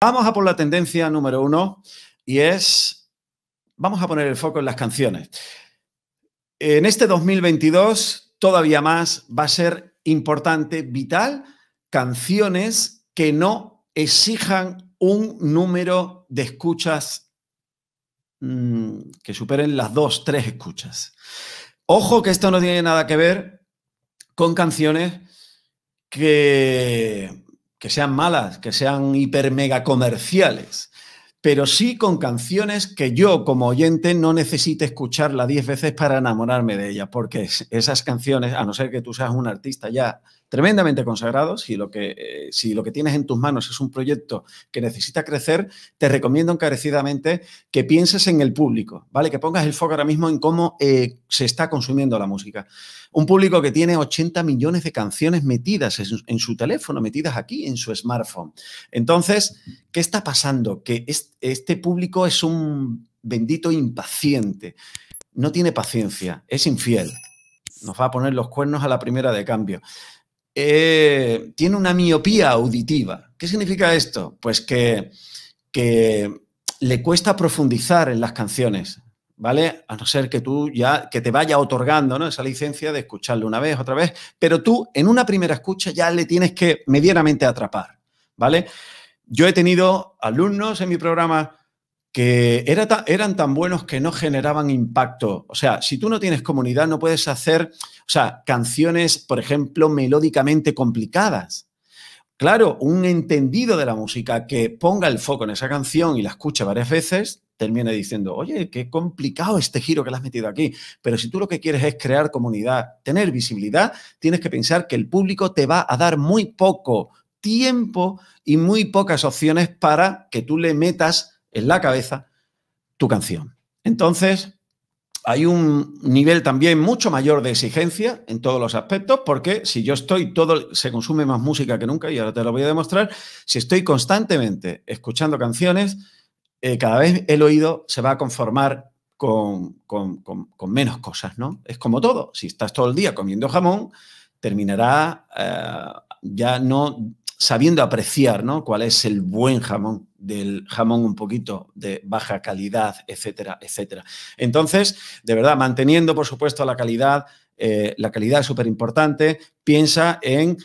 Vamos a por la tendencia número uno y es, vamos a poner el foco en las canciones. En este 2022, todavía más, va a ser importante, vital, canciones que no exijan un número de escuchas mm, que superen las dos, tres escuchas. Ojo que esto no tiene nada que ver con canciones que que sean malas, que sean hiper mega comerciales, pero sí con canciones que yo como oyente no necesite escucharla diez veces para enamorarme de ella porque esas canciones, a no ser que tú seas un artista ya tremendamente consagrados. Si lo, que, eh, si lo que tienes en tus manos es un proyecto que necesita crecer, te recomiendo encarecidamente que pienses en el público, ¿vale? Que pongas el foco ahora mismo en cómo eh, se está consumiendo la música. Un público que tiene 80 millones de canciones metidas en su teléfono, metidas aquí, en su smartphone. Entonces, ¿qué está pasando? Que este público es un bendito impaciente. No tiene paciencia, es infiel nos va a poner los cuernos a la primera de cambio. Eh, tiene una miopía auditiva. ¿Qué significa esto? Pues que, que le cuesta profundizar en las canciones, ¿vale? A no ser que tú ya, que te vaya otorgando esa licencia de escucharlo una vez, otra vez, pero tú en una primera escucha ya le tienes que medianamente atrapar, ¿vale? Yo he tenido alumnos en mi programa que eran tan buenos que no generaban impacto. O sea, si tú no tienes comunidad, no puedes hacer, o sea, canciones, por ejemplo, melódicamente complicadas. Claro, un entendido de la música que ponga el foco en esa canción y la escuche varias veces, termina diciendo, oye, qué complicado este giro que le has metido aquí. Pero si tú lo que quieres es crear comunidad, tener visibilidad, tienes que pensar que el público te va a dar muy poco tiempo y muy pocas opciones para que tú le metas en la cabeza tu canción. Entonces, hay un nivel también mucho mayor de exigencia en todos los aspectos, porque si yo estoy todo, se consume más música que nunca, y ahora te lo voy a demostrar, si estoy constantemente escuchando canciones, eh, cada vez el oído se va a conformar con, con, con, menos cosas, ¿no? Es como todo, si estás todo el día comiendo jamón, terminará eh, ya no sabiendo apreciar ¿no? cuál es el buen jamón, del jamón un poquito de baja calidad, etcétera, etcétera. Entonces, de verdad, manteniendo, por supuesto, la calidad, eh, la calidad es súper importante, piensa en,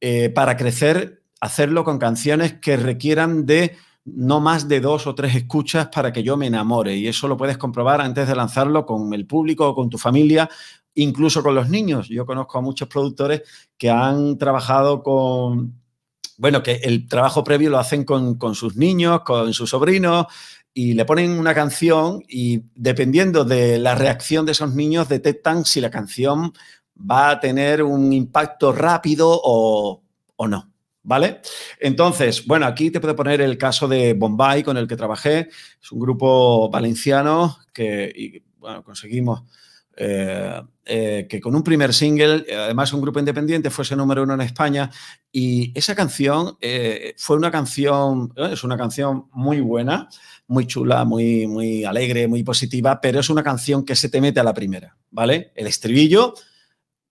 eh, para crecer, hacerlo con canciones que requieran de no más de dos o tres escuchas para que yo me enamore. Y eso lo puedes comprobar antes de lanzarlo con el público o con tu familia, incluso con los niños. Yo conozco a muchos productores que han trabajado con bueno, que el trabajo previo lo hacen con, sus niños, con sus sobrinos, y le ponen una canción y dependiendo de la reacción de esos niños detectan si la canción va a tener un impacto rápido o, no. ¿Vale? Entonces, bueno, aquí te puedo poner el caso de Bombay con el que trabajé. Es un grupo valenciano que bueno, conseguimos eh, eh, que con un primer single, además un grupo independiente, fuese número uno en España. Y esa canción eh, fue una canción, es una canción muy buena, muy chula, muy, muy alegre, muy positiva, pero es una canción que se te mete a la primera, ¿vale? El estribillo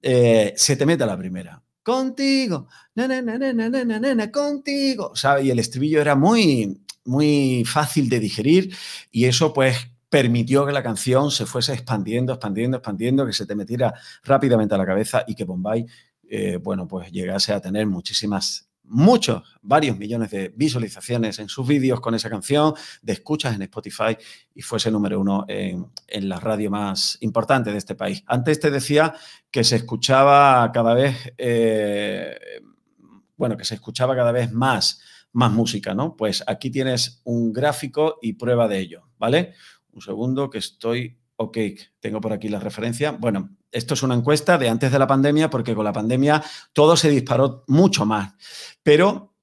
se te mete a la primera contigo, na, na, na, contigo. ¿sabes? Y el estribillo era muy, muy fácil de digerir y eso pues permitió que la canción se fuese expandiendo, expandiendo, expandiendo, que se te metiera rápidamente a la cabeza y que Bombay, eh, bueno, pues llegase a tener muchísimas muchos, varios millones de visualizaciones en sus vídeos con esa canción, de escuchas en Spotify y fuese número uno en, la radio más importante de este país. Antes te decía que se escuchaba cada vez, eh, bueno, que se escuchaba cada vez más, más música, ¿no? Pues aquí tienes un gráfico y prueba de ello, ¿vale? Un segundo, que estoy. Ok, tengo por aquí la referencia. Bueno, esto es una encuesta de antes de la pandemia, porque con la pandemia todo se disparó mucho más. Pero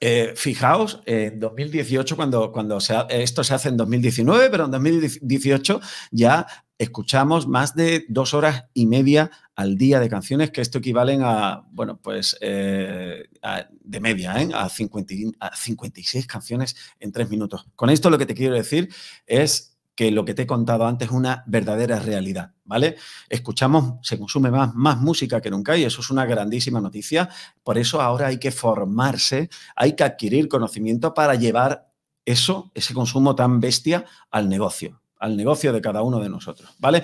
eh, fijaos, en 2018, cuando, cuando se esto se hace en 2019, pero en 2018 ya escuchamos más de dos horas y media al día de canciones, que esto equivalen a, bueno, pues eh, de media, ¿eh? a, a 56 canciones en tres minutos. Con esto lo que te quiero decir es que lo que te he contado antes es una verdadera realidad, ¿vale? Escuchamos, se consume más, más música que nunca y eso es una grandísima noticia. Por eso ahora hay que formarse, hay que adquirir conocimiento para llevar eso, ese consumo tan bestia, al negocio, al negocio de cada uno de nosotros, ¿vale?